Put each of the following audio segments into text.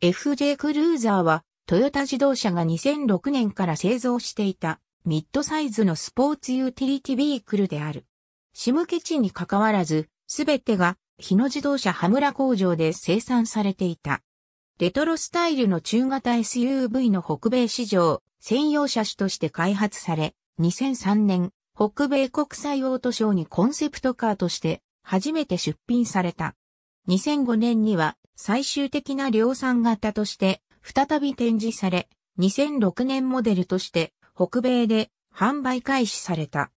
FJ クルーザーはトヨタ自動車が2006年から製造していたミッドサイズのスポーツユーティリティビークルである。シムケチに関わらず、すべてが日野自動車羽村工場で生産されていた。レトロスタイルの中型 SUV の北米市場専用車種として開発され、2003年北米国際オートショーにコンセプトカーとして初めて出品された。2005年には最終的な量産型として再び展示され、2006年モデルとして北米で販売開始された。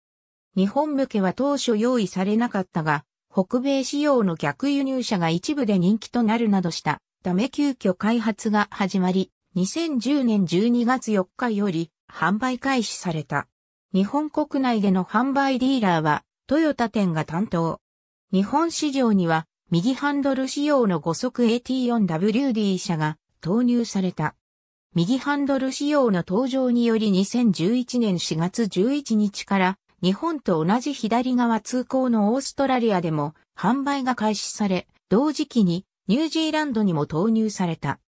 日本向けは当初用意されなかったが、北米仕様の逆輸入車が一部で人気となるなどしたため急遽開発が始まり、2010年12月4日より販売開始された。日本国内での販売ディーラーはトヨタ店が担当。日本市場には右ハンドル仕様の5速 AT4WD 車が投入された。右ハンドル仕様の登場により2011年4月11日から日本と同じ左側通行のオーストラリアでも販売が開始され、同時期にニュージーランドにも投入された。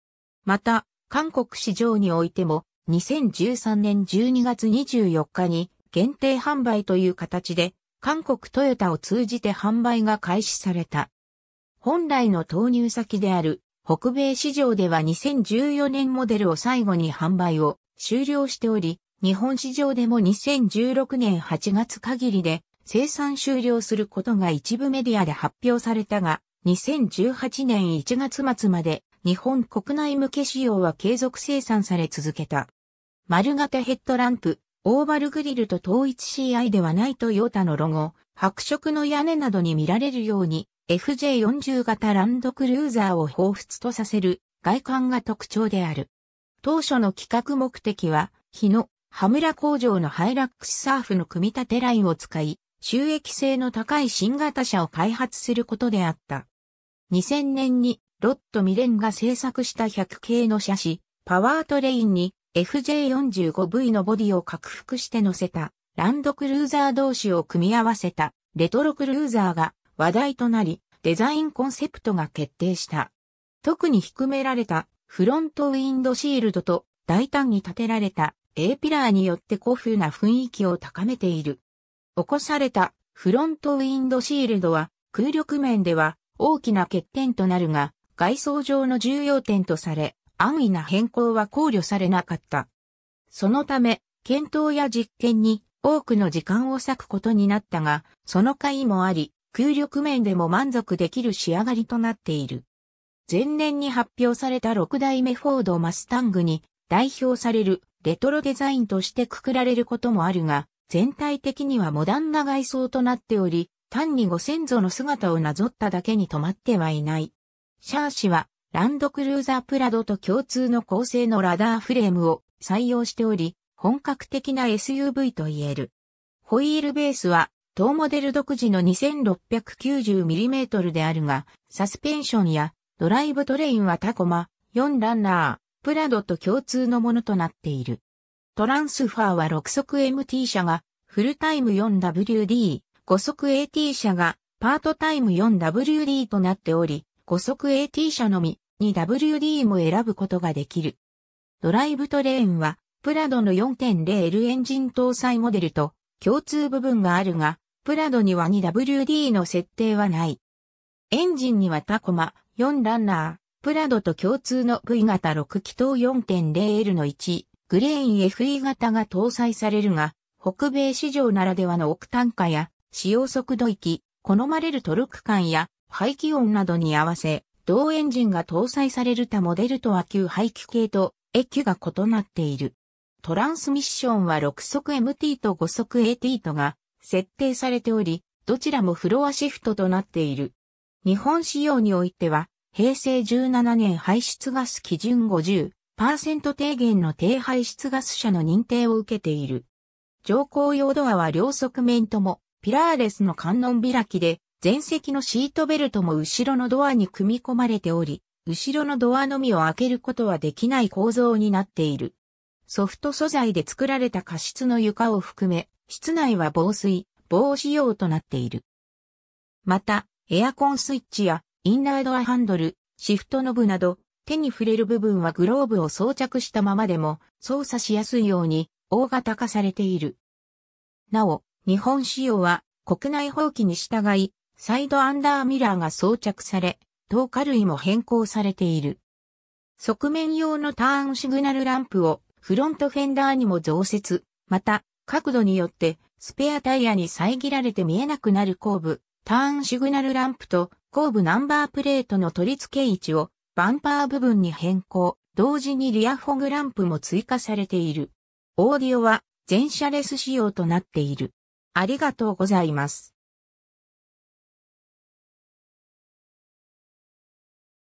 また、韓国市場においても2013年12月24日に限定販売という形で韓国トヨタを通じて販売が開始された。本来の投入先である北米市場では2014年モデルを最後に販売を終了しており、日本市場でも2016年8月限りで生産終了することが一部メディアで発表されたが、2018年1月末まで日本国内向け仕様は継続生産され続けた。丸型ヘッドランプ、オーバルグリルと統一 CI ではないトヨタのロゴ、白色の屋根などに見られるように FJ40 型ランドクルーザーを彷彿とさせる外観が特徴である。当初の企画目的は、日野、羽村工場のハイラックスサーフの組み立てラインを使い、収益性の高い新型車を開発することであった。2000年にロットミレンが製作した100系の車種、パワートレインに FJ45V のボディを拡幅して乗せたランドクルーザー同士を組み合わせたレトロクルーザーが話題となり、デザインコンセプトが決定した。特に低められたフロントウィンドシールドと大胆に立てられた A ピラーによって古風な雰囲気を高めている。起こされたフロントウィンドシールドは空力面では大きな欠点となるが、外装上の重要点とされ、安易な変更は考慮されなかった。そのため、検討や実験に多くの時間を割くことになったが、その甲斐もあり、空力面でも満足できる仕上がりとなっている。前年に発表された6代目フォードマスタングに代表されるレトロデザインとしてくくられることもあるが、全体的にはモダンな外装となっており、単にご先祖の姿をなぞっただけに止まってはいない。シャーシは、ランドクルーザープラドと共通の構成のラダーフレームを採用しており、本格的な SUV と言える。ホイールベースは当モデル独自の 2690mm であるが、サスペンションやドライブトレインはタコマ、4ランナー、プラドと共通のものとなっている。トランスファーは6速 MT 車がフルタイム 4WD、5速 AT 車がパートタイム 4WD となっており、5速 AT 車のみ 2WD も選ぶことができる。ドライブトレインはプラドの 4.0L エンジン搭載モデルと共通部分があるが、プラドには 2WD の設定はない。エンジンにはタコマ、4ランナー、プラドと共通の V 型6気筒 4.0L の1、グレーン FE 型が搭載されるが、北米市場ならではの奥単価や、使用速度域、好まれるトルク感や、排気音などに合わせ、同エンジンが搭載される他モデルとは旧排気系と、液が異なっている。トランスミッションは6速 MT と5速 AT とが設定されており、どちらもフロアシフトとなっている。日本仕様においては、平成17年排出ガス基準50%低減の低排出ガス車の認定を受けている。乗降用ドアは両側面とも、ピラーレスの観音開きで、前席のシートベルトも後ろのドアに組み込まれており、後ろのドアのみを開けることはできない構造になっている。ソフト素材で作られた加湿の床を含め、室内は防水、防止用となっている。また、エアコンスイッチやインナードアハンドル、シフトノブなど、手に触れる部分はグローブを装着したままでも操作しやすいように大型化されている。なお、日本仕様は国内放棄に従い、サイドアンダーミラーが装着され、透過類も変更されている。側面用のターンシグナルランプをフロントフェンダーにも増設、また、角度によって、スペアタイヤに遮られて見えなくなる後部、ターンシグナルランプと後部ナンバープレートの取り付け位置をバンパー部分に変更、同時にリアフォグランプも追加されている。オーディオは全車レス仕様となっている。ありがとうございます。